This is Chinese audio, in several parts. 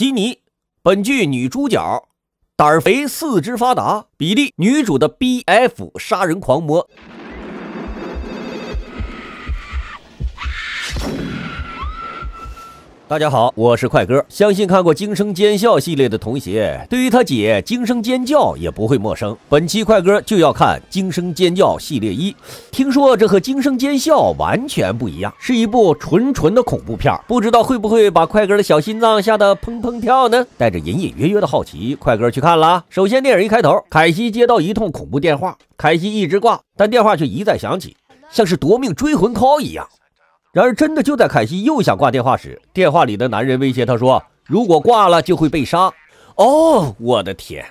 吉尼，本剧女主角，胆肥，四肢发达，比利女主的 B F 杀人狂魔。大家好，我是快哥。相信看过《惊声尖叫》系列的童鞋，对于他姐《惊声尖叫》也不会陌生。本期快哥就要看《惊声尖叫》系列一，听说这和《惊声尖叫》完全不一样，是一部纯纯的恐怖片，不知道会不会把快哥的小心脏吓得砰砰跳呢？带着隐隐约约的好奇，快哥去看了。首先，电影一开头，凯西接到一通恐怖电话，凯西一直挂，但电话却一再响起，像是夺命追魂 call 一样。然而，真的就在凯西又想挂电话时，电话里的男人威胁他说：“如果挂了，就会被杀。”哦，我的天，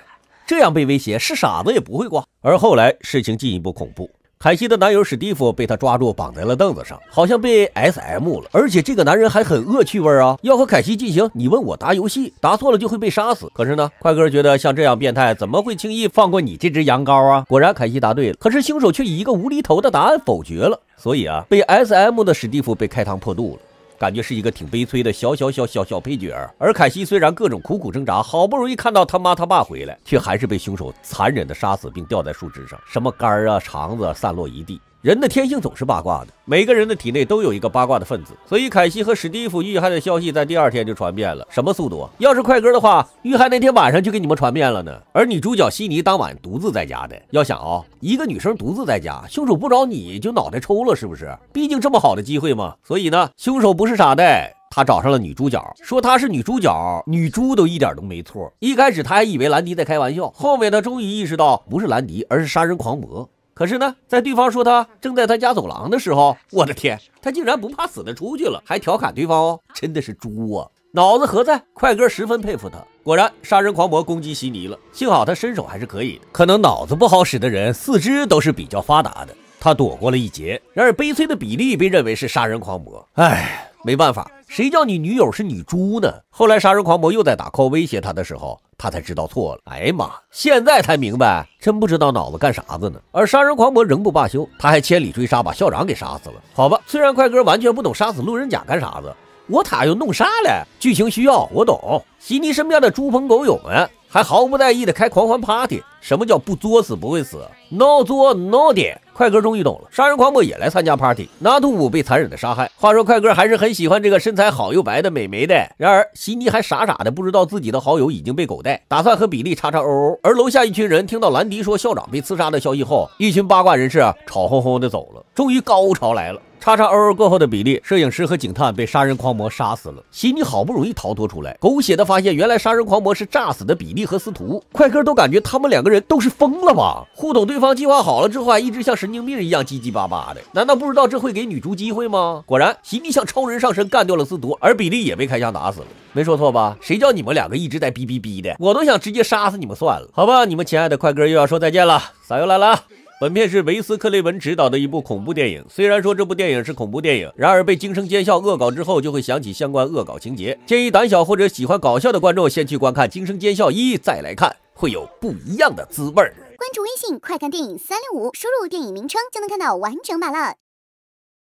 这样被威胁是傻子也不会挂。而后来，事情进一步恐怖。凯西的男友史蒂夫被他抓住，绑在了凳子上，好像被 S M 了，而且这个男人还很恶趣味啊，要和凯西进行你问我答游戏，答错了就会被杀死。可是呢，快哥觉得像这样变态怎么会轻易放过你这只羊羔啊？果然凯西答对了，可是凶手却以一个无厘头的答案否决了，所以啊，被 S M 的史蒂夫被开膛破肚了。感觉是一个挺悲催的小小小小小配角儿，而凯西虽然各种苦苦挣扎，好不容易看到他妈他爸回来，却还是被凶手残忍的杀死并吊在树枝上，什么肝儿啊肠子散落一地。人的天性总是八卦的，每个人的体内都有一个八卦的分子，所以凯西和史蒂夫遇害的消息在第二天就传遍了，什么速度要是快歌的话，遇害那天晚上就给你们传遍了呢。而女主角悉尼当晚独自在家的，要想啊，一个女生独自在家，凶手不找你就脑袋抽了，是不是？毕竟这么好的机会嘛。所以呢，凶手不是傻的，他找上了女主角，说她是女主角，女猪都一点都没错。一开始他还以为兰迪在开玩笑，后面他终于意识到不是兰迪，而是杀人狂魔。可是呢，在对方说他正在他家走廊的时候，我的天，他竟然不怕死的出去了，还调侃对方哦，真的是猪啊，脑子何在？快哥十分佩服他。果然，杀人狂魔攻击悉尼了，幸好他身手还是可以，可能脑子不好使的人，四肢都是比较发达的，他躲过了一劫。然而，悲催的比利被认为是杀人狂魔，唉，没办法。谁叫你女友是女猪呢？后来杀人狂魔又在打 call 威胁他的时候，他才知道错了。哎呀妈，现在才明白，真不知道脑子干啥子呢。而杀人狂魔仍不罢休，他还千里追杀，把校长给杀死了。好吧，虽然快哥完全不懂杀死路人甲干啥子，我他又弄啥了？剧情需要，我懂。悉尼身边的猪朋狗友们还毫不在意的开狂欢 party，什么叫不作死不会死？闹作闹点。快哥终于懂了，杀人狂魔也来参加 party，拿图五被残忍的杀害。话说快哥还是很喜欢这个身材好又白的美眉的。然而悉尼还傻傻的不知道自己的好友已经被狗带，打算和比利叉叉 O O。而楼下一群人听到兰迪说校长被刺杀的消息后，一群八卦人士吵哄哄的走了。终于高潮来了。叉叉偶过后的比利，摄影师和警探被杀人狂魔杀死了。悉尼好不容易逃脱出来，狗血的发现原来杀人狂魔是炸死的比利和司徒。快哥都感觉他们两个人都是疯了吧？互动对方计划好了之后，还一直像神经病一样叽叽巴巴的，难道不知道这会给女主机会吗？果然，悉尼像超人上身干掉了司徒，而比利也被开枪打死了。没说错吧？谁叫你们两个一直在逼逼逼的，我都想直接杀死你们算了。好吧，你们亲爱的快哥又要说再见了，撒油来了。本片是维斯克雷文执导的一部恐怖电影。虽然说这部电影是恐怖电影，然而被《惊声尖笑》恶搞之后，就会想起相关恶搞情节。建议胆小或者喜欢搞笑的观众先去观看《惊声尖笑一》，再来看，会有不一样的滋味儿。关注微信“快看电影三六五”，输入电影名称就能看到完整版了。